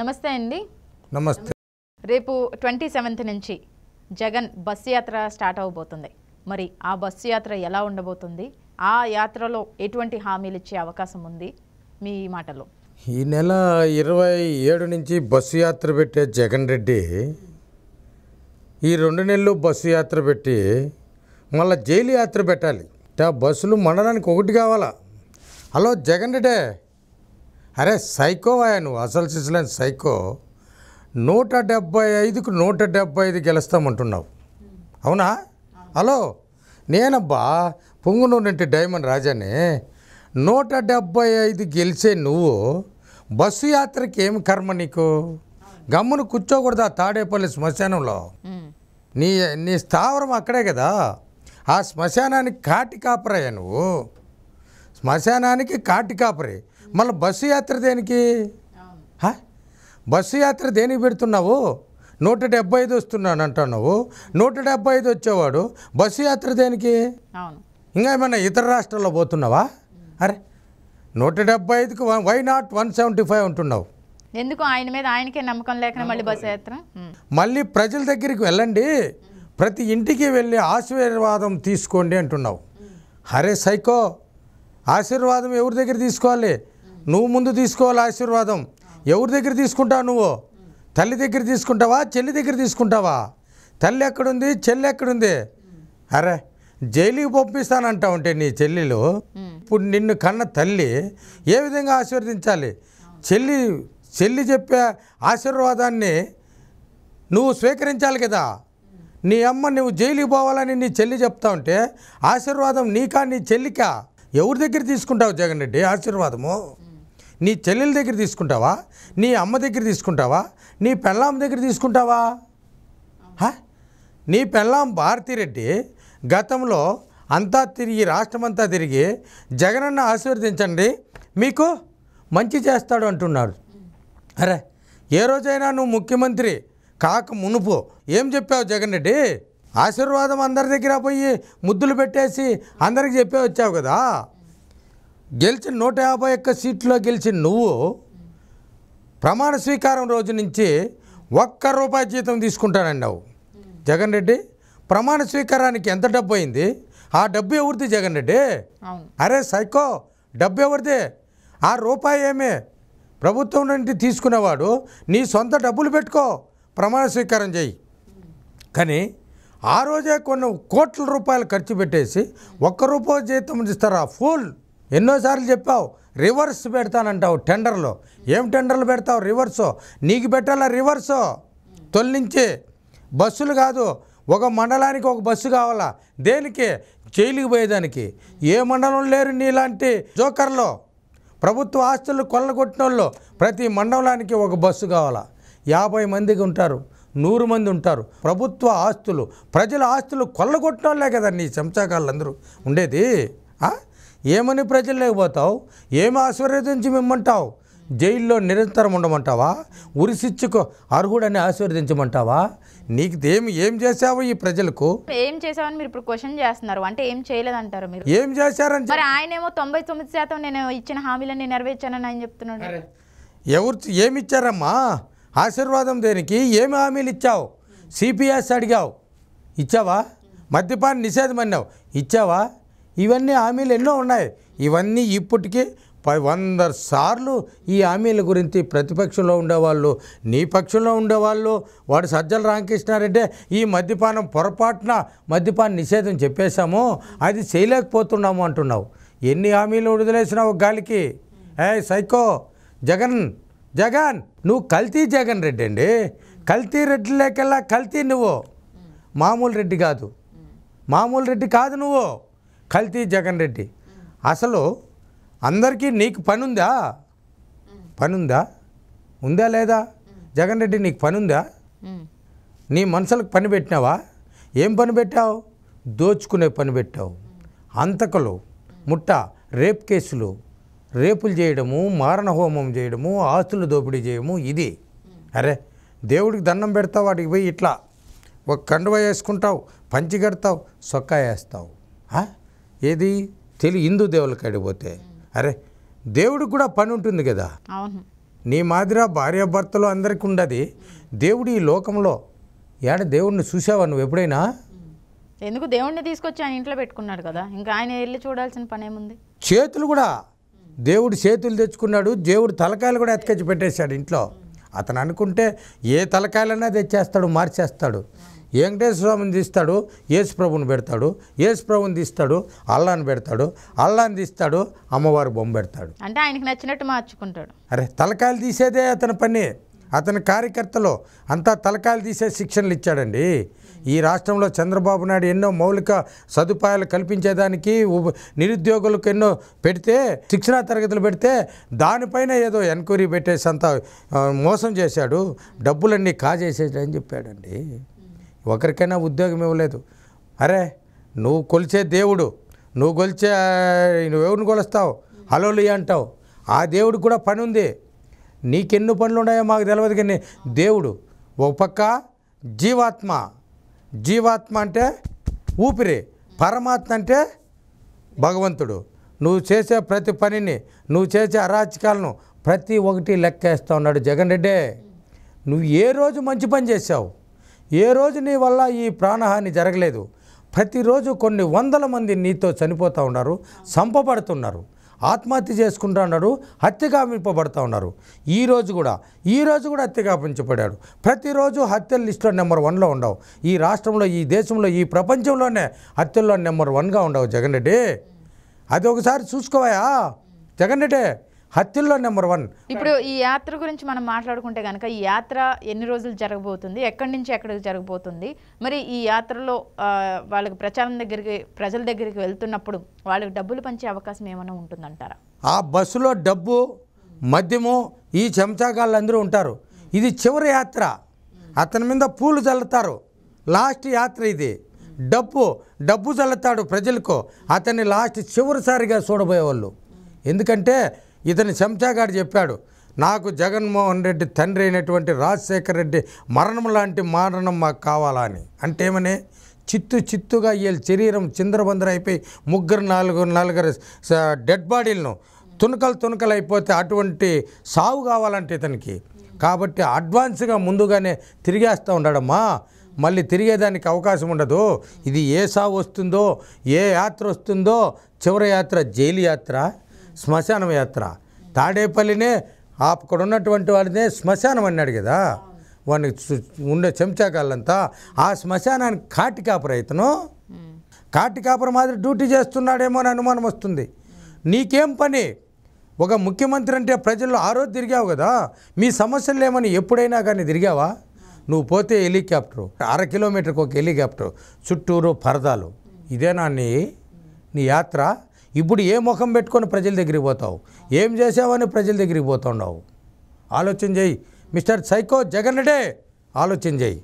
నమస్తే అండి నమస్తే రేపు ట్వంటీ సెవెంత్ నుంచి జగన్ బస్సు యాత్ర స్టార్ట్ అవబోతుంది మరి ఆ బస్సు యాత్ర ఎలా ఉండబోతుంది ఆ యాత్రలో ఎటువంటి హామీలు ఇచ్చే అవకాశం ఉంది మీ మాటలో ఈ నెల ఇరవై ఏడు నుంచి బస్సు యాత్ర పెట్టే జగన్ రెడ్డి ఈ రెండు నెలలు బస్సు యాత్ర పెట్టి మళ్ళీ జైలు యాత్ర పెట్టాలి బస్సులు మండడానికి ఒకటి కావాలా హలో జగన్ రెడ్డే అరే సైకోవా నువ్వు అసలు సిసిలైన సైకో నూట డెబ్బై ఐదుకు నూట డెబ్బై ఐదు గెలుస్తామంటున్నావు అవునా హలో నేనబ్బా పొంగునూరింటి డైమండ్ రాజాని నూట డెబ్బై ఐదు గెలిచే నువ్వు బస్సు యాత్రకి ఏమి కర్మ నీకు గమ్మును కూర్చోకూడదు ఆ తాడేపల్లి శ్మశానంలో నీ నీ స్థావరం అక్కడే కదా ఆ శ్మశానానికి కాటి కాపరయ్యా నువ్వు శ్మశానానికి కాటి కాపరే మళ్ళీ బస్సు యాత్ర దేనికి బస్సు యాత్ర దేనికి పెడుతున్నావు నూట డెబ్బై ఐదు వస్తున్నాను అంటున్నావు నూట డెబ్బై ఐదు వచ్చేవాడు బస్సు యాత్ర దేనికి ఇంకా ఏమైనా ఇతర రాష్ట్రాల్లో పోతున్నావా అరే నూట డెబ్బై ఐదుకి why not one seventy five ఉంటున్నావు ఎందుకు ఆయన మీద ఆయనకే నమ్మకం లేక మళ్ళీ బస్సు యాత్ర మళ్ళీ ప్రజల దగ్గరికి వెళ్ళండి ప్రతి ఇంటికి వెళ్ళి ఆశీర్వాదం తీసుకోండి అంటున్నావు అరే సైకో ఆశీర్వాదం ఎవరి దగ్గర తీసుకోవాలి నువ్వు ముందు తీసుకోవాలి ఆశీర్వాదం ఎవరి దగ్గర తీసుకుంటావు నువ్వు తల్లి దగ్గర తీసుకుంటావా చెల్లి దగ్గర తీసుకుంటావా తల్లి ఎక్కడుంది చెల్లి ఎక్కడుంది అరే జైలుకి పంపిస్తానంటావు ఉంటే నీ చెల్లెలు ఇప్పుడు నిన్ను కన్న తల్లి ఏ విధంగా ఆశీర్వదించాలి చెల్లి చెల్లి చెప్పే ఆశీర్వాదాన్ని నువ్వు స్వీకరించాలి కదా నీ అమ్మ నువ్వు జైలుకి పోవాలని నీ చెల్లి చెప్తా ఉంటే ఆశీర్వాదం నీకా నీ చెల్లికా ఎవరి దగ్గర తీసుకుంటావు జగన్ రెడ్డి ఆశీర్వాదము నీ చెల్లెల దగ్గర తీసుకుంటావా నీ అమ్మ దగ్గర తీసుకుంటావా నీ పెళ్ళాం దగ్గర తీసుకుంటావా నీ పెళ్ళాం భారతిరెడ్డి గతంలో అంతా తిరిగి రాష్ట్రమంతా తిరిగి జగనన్న ఆశీర్వదించండి మీకు మంచి చేస్తాడు అంటున్నారు అరే ఏ రోజైనా నువ్వు ముఖ్యమంత్రి కాక మునుపు ఏం చెప్పావు జగన్ రెడ్డి ఆశీర్వాదం అందరి దగ్గర పోయి ముద్దులు పెట్టేసి అందరికి చెప్పే వచ్చావు కదా గెలిచిన నూట యాభై ఒక్క సీట్లో గెలిచిన నువ్వు ప్రమాణ స్వీకారం రోజు నుంచి ఒక్క రూపాయి జీతం తీసుకుంటానండి అవు జగన్ రెడ్డి ప్రమాణ స్వీకారానికి ఎంత డబ్బు అయింది ఆ డబ్బు ఎవరిది జగన్ రెడ్డి అరే సైకో డబ్బు ఎవరిది ఆ రూపాయి ఏమే ప్రభుత్వం నుండి తీసుకునేవాడు నీ సొంత డబ్బులు పెట్టుకో ప్రమాణ స్వీకారం చేయి కానీ ఆ రోజే కొన్ని కోట్ల రూపాయలు ఖర్చు పెట్టేసి ఒక్క రూపాయి జీతం ఇస్తారు ఆ ఎన్నోసార్లు చెప్పావు రివర్స్ పెడతానంటావు టెండర్లో ఏం టెండర్లు పెడతావు రివర్స్ నీకు పెట్టాలా రివర్స్ తొలగించి బస్సులు కాదు ఒక మండలానికి ఒక బస్సు కావాలా దేనికి జైలుకి పోయేదానికి ఏ మండలం లేరు నీలాంటి జోకర్లో ప్రభుత్వ ఆస్తులు కొల్లగొట్టిన ప్రతి మండలానికి ఒక బస్సు కావాలా యాభై మందికి ఉంటారు నూరు మంది ఉంటారు ప్రభుత్వ ఆస్తులు ప్రజల ఆస్తులు కొల్లగొట్టిన వాళ్ళే కదా నీ చెంచాకాళ్ళందరూ ఉండేది ఏమని ప్రజలు లేకపోతావు ఏమి ఆశీర్వదించి మిమ్మంటావు జైల్లో నిరంతరం ఉండమంటావా ఉరిశిచ్చుకు అర్హుడని ఆశీర్వదించమంటావా నీకు ఏమి ఏం చేసావు ఈ ప్రజలకు ఏం చేశావని మీరు ఇప్పుడు క్వశ్చన్ చేస్తున్నారు అంటే ఏం చేయలేదంటారు మీరు ఏం చేశారని మరి ఆయన ఏమో తొంభై తొమ్మిది శాతం నేను ఇచ్చిన హామీలన్నీ నెరవేర్చానని ఆయన చెప్తున్నాడు ఎవరు ఏమి ఇచ్చారమ్మా ఆశీర్వాదం దేనికి ఏమి హామీలు ఇచ్చావు సిపిఎస్ అడిగావు ఇచ్చావా మద్యపాన్ని నిషేధం అన్నావు ఇచ్చావా ఇవన్నీ హామీలు ఎన్నో ఉన్నాయి ఇవన్నీ ఇప్పటికీ వంద సార్లు ఈ హామీల గురించి ప్రతిపక్షంలో ఉండేవాళ్ళు నీ పక్షంలో ఉండేవాళ్ళు వాడు సజ్జల రామకృష్ణారెడ్డి ఈ మద్యపానం పొరపాటున మద్యపాన నిషేధం చెప్పేశాము అది చేయలేకపోతున్నాము అంటున్నావు ఎన్ని హామీలు వదిలేసినావు గాలికి ఏ సైకో జగన్ జగన్ నువ్వు కల్తీ జగన్ రెడ్డి అండి కల్తీ రెడ్డి లేకెల్లా కల్తీ నువ్వు మామూలు రెడ్డి కాదు మామూలు రెడ్డి కాదు నువ్వు కల్తీ జగన్ రెడ్డి అసలు అందరికీ నీకు పనుందా పనుందా ఉందా లేదా జగన్ రెడ్డి నీకు పనుందా నీ మనుషులకు పని పెట్టినావా ఏం పని పెట్టావు దోచుకునే పని పెట్టావు అంతకలు ముట్ట రేప్ కేసులు రేపులు చేయడము మారణ హోమం చేయడము ఆస్తులు దోపిడీ చేయడము ఇది అరే దేవుడికి దండం పెడతావు వాటికి పోయి ఇట్లా ఒక కండువ వేసుకుంటావు పంచి కడతావు సొక్కా వేస్తావు ఏది తెలి హిందూ దేవుల అడిగిపోతే పోతే అరే దేవుడికి కూడా పని ఉంటుంది కదా నీ మాదిరా భార్యాభర్తలు అందరికీ ఉండదు దేవుడు ఈ లోకంలో ఏడ దేవుడిని చూసావా నువ్వు ఎప్పుడైనా ఎందుకు దేవుడిని తీసుకొచ్చి ఆయన ఇంట్లో పెట్టుకున్నాడు కదా ఇంకా ఆయన వెళ్ళి చూడాల్సిన పని ఏముంది చేతులు కూడా దేవుడు చేతులు తెచ్చుకున్నాడు దేవుడు తలకాయలు కూడా ఎత్తకచ్చి పెట్టేశాడు ఇంట్లో అతను అనుకుంటే ఏ తలకాయలన్నా తెచ్చేస్తాడు మార్చేస్తాడు వెంకటేశ్వరస్వామిని తీస్తాడు యేసుప్రభుని పెడతాడు యేసుప్రభుని తీస్తాడు అల్లాని పెడతాడు అల్లాని తీస్తాడు అమ్మవారు బొమ్మ పెడతాడు అంటే ఆయనకి నచ్చినట్టు మార్చుకుంటాడు అరే తలకాయలు తీసేదే అతని పని అతని కార్యకర్తలు అంతా తలకాయలు తీసే శిక్షణలు ఇచ్చాడండి ఈ రాష్ట్రంలో చంద్రబాబు నాయుడు ఎన్నో మౌలిక సదుపాయాలు కల్పించేదానికి నిరుద్యోగులకు ఎన్నో పెడితే శిక్షణా తరగతులు పెడితే దానిపైన ఏదో ఎంక్వైరీ పెట్టేసి అంత మోసం చేశాడు డబ్బులన్నీ కాజేసేటని చెప్పాడండి ఒకరికైనా ఉద్యోగం ఇవ్వలేదు అరే నువ్వు కొలిచే దేవుడు నువ్వు కొలిచే నువ్వెవరిని కొలుస్తావు హలోలి అంటావు ఆ దేవుడు కూడా పని ఉంది నీకెన్ని పనులు ఉన్నాయో మాకు తెలియదు కానీ దేవుడు ఒక పక్క జీవాత్మ జీవాత్మ అంటే ఊపిరి పరమాత్మ అంటే భగవంతుడు నువ్వు చేసే ప్రతి పనిని నువ్వు చేసే అరాచకాలను ప్రతి ఒక్కటి లెక్కేస్తా ఉన్నాడు జగన్ రెడ్డే నువ్వు ఏ రోజు మంచి పని చేసావు ఏ రోజు నీ వల్ల ఈ ప్రాణహాని జరగలేదు ప్రతిరోజు కొన్ని వందల మంది నీతో చనిపోతూ ఉన్నారు చంపబడుతున్నారు ఆత్మహత్య చేసుకుంటూ ఉన్నారు హత్యగామింపబడుతూ ఉన్నారు ఈరోజు కూడా ఈరోజు కూడా హత్యగాపించబడాడు ప్రతిరోజు హత్యల లిస్టులో నెంబర్ వన్లో ఉండవు ఈ రాష్ట్రంలో ఈ దేశంలో ఈ ప్రపంచంలోనే హత్యల్లో నెంబర్ వన్గా ఉండవు జగన్ రెడ్డి అది ఒకసారి చూసుకోవాయా జగన్ రెడ్డి హత్యల్లో నెంబర్ వన్ ఇప్పుడు ఈ యాత్ర గురించి మనం మాట్లాడుకుంటే కనుక ఈ యాత్ర ఎన్ని రోజులు జరగబోతుంది ఎక్కడి నుంచి ఎక్కడికి జరగబోతుంది మరి ఈ యాత్రలో వాళ్ళకి ప్రచారం దగ్గరికి ప్రజల దగ్గరికి వెళ్తున్నప్పుడు వాళ్ళకి డబ్బులు పంచే అవకాశం ఏమైనా ఉంటుందంటారా ఆ బస్సులో డబ్బు మద్యము ఈ అందరూ ఉంటారు ఇది చివరి యాత్ర అతని మీద పూలు చల్లుతారు లాస్ట్ యాత్ర ఇది డబ్బు డబ్బు చల్లుతాడు ప్రజలకు అతన్ని లాస్ట్ చివరిసారిగా చూడబోయేవాళ్ళు ఎందుకంటే ఇతని శంసాగారు చెప్పాడు నాకు జగన్మోహన్ రెడ్డి తండ్రి అయినటువంటి రాజశేఖర్ రెడ్డి మరణం లాంటి మరణం మాకు కావాలా అని అంటే ఏమని చిత్తు చిత్తుగా వీళ్ళ శరీరం చిందరబందర అయిపోయి ముగ్గురు నాలుగు నలుగురు డెడ్ బాడీలను తునకలు తునకలు అయిపోతే అటువంటి సావు కావాలంటే ఇతనికి కాబట్టి అడ్వాన్స్గా ముందుగానే తిరిగేస్తూ ఉండడమ్మా మళ్ళీ తిరిగేదానికి అవకాశం ఉండదు ఇది ఏ సావు వస్తుందో ఏ యాత్ర వస్తుందో చివరి యాత్ర జైలు యాత్ర శ్మశానం యాత్ర తాడేపల్లినే అక్కడ ఉన్నటువంటి వాడినే శ్మశానం అన్నాడు కదా వాడిని ఉండే చెంచాకాలంతా ఆ శ్మశానానికి కాటి కాపర ఇతను కాటి కాపర మాదిరి డ్యూటీ చేస్తున్నాడేమో అని అనుమానం వస్తుంది నీకేం పని ఒక ముఖ్యమంత్రి అంటే ప్రజల్లో ఆ రోజు తిరిగావు కదా మీ సమస్యలు లేమని ఎప్పుడైనా కానీ తిరిగావా నువ్వు పోతే హెలికాప్టరు అర కిలోమీటర్కి ఒక హెలికాప్టర్ చుట్టూరు పరదాలు ఇదేనా నీ నీ యాత్ర ఇప్పుడు ఏ ముఖం పెట్టుకొని ప్రజల దగ్గరికి పోతావు ఏం చేసావని ప్రజల దగ్గరికి పోతున్నావు ఆలోచన చేయి మిస్టర్ సైకో జగన్ రెడ్డే ఆలోచన చేయి